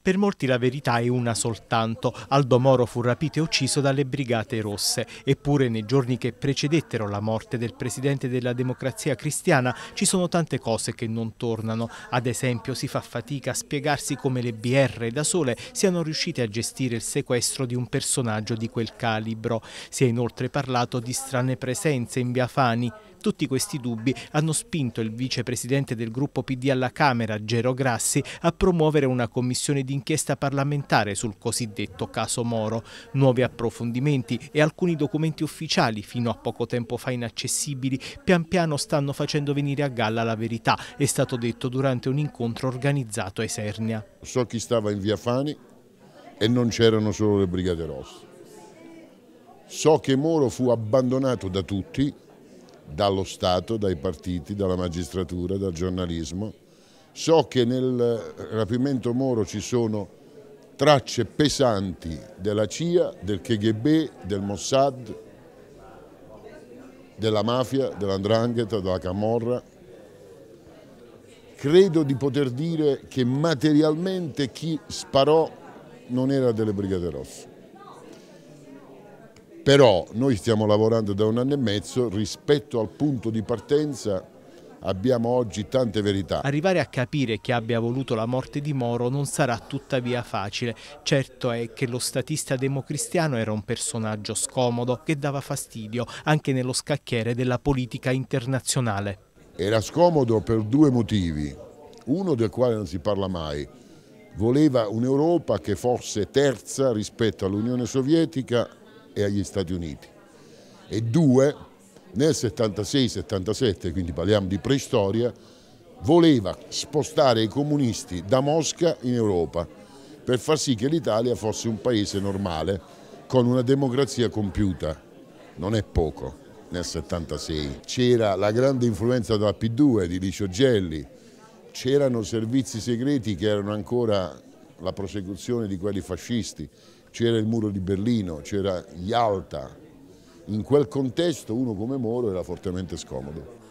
Per molti la verità è una soltanto. Aldo Moro fu rapito e ucciso dalle Brigate Rosse. Eppure nei giorni che precedettero la morte del presidente della democrazia cristiana ci sono tante cose che non tornano. Ad esempio si fa fatica a spiegarsi come le BR da sole siano riuscite a gestire il sequestro di un personaggio di quel calibro. Si è inoltre parlato di strane presenze in via Fani. Tutti questi dubbi hanno spinto il vicepresidente del gruppo PD alla Camera, Gero Grassi, a promuovere una commissione di d'inchiesta parlamentare sul cosiddetto caso Moro, nuovi approfondimenti e alcuni documenti ufficiali fino a poco tempo fa inaccessibili pian piano stanno facendo venire a galla la verità, è stato detto durante un incontro organizzato a Esernia. So chi stava in via Fani e non c'erano solo le Brigate Rosse. So che Moro fu abbandonato da tutti, dallo Stato, dai partiti, dalla magistratura, dal giornalismo So che nel rapimento Moro ci sono tracce pesanti della CIA, del KGB, del Mossad, della mafia, dell'andrangheta, della camorra. Credo di poter dire che materialmente chi sparò non era delle Brigate Rosse. Però noi stiamo lavorando da un anno e mezzo rispetto al punto di partenza abbiamo oggi tante verità. Arrivare a capire chi abbia voluto la morte di Moro non sarà tuttavia facile. Certo è che lo statista democristiano era un personaggio scomodo che dava fastidio anche nello scacchiere della politica internazionale. Era scomodo per due motivi, uno del quale non si parla mai. Voleva un'Europa che fosse terza rispetto all'Unione Sovietica e agli Stati Uniti. E due, nel 76-77, quindi parliamo di preistoria, voleva spostare i comunisti da Mosca in Europa per far sì che l'Italia fosse un paese normale, con una democrazia compiuta. Non è poco, nel 76. C'era la grande influenza della P2 di Licio Gelli, c'erano servizi segreti che erano ancora la prosecuzione di quelli fascisti, c'era il muro di Berlino, c'era Yalta, in quel contesto uno come Moro era fortemente scomodo.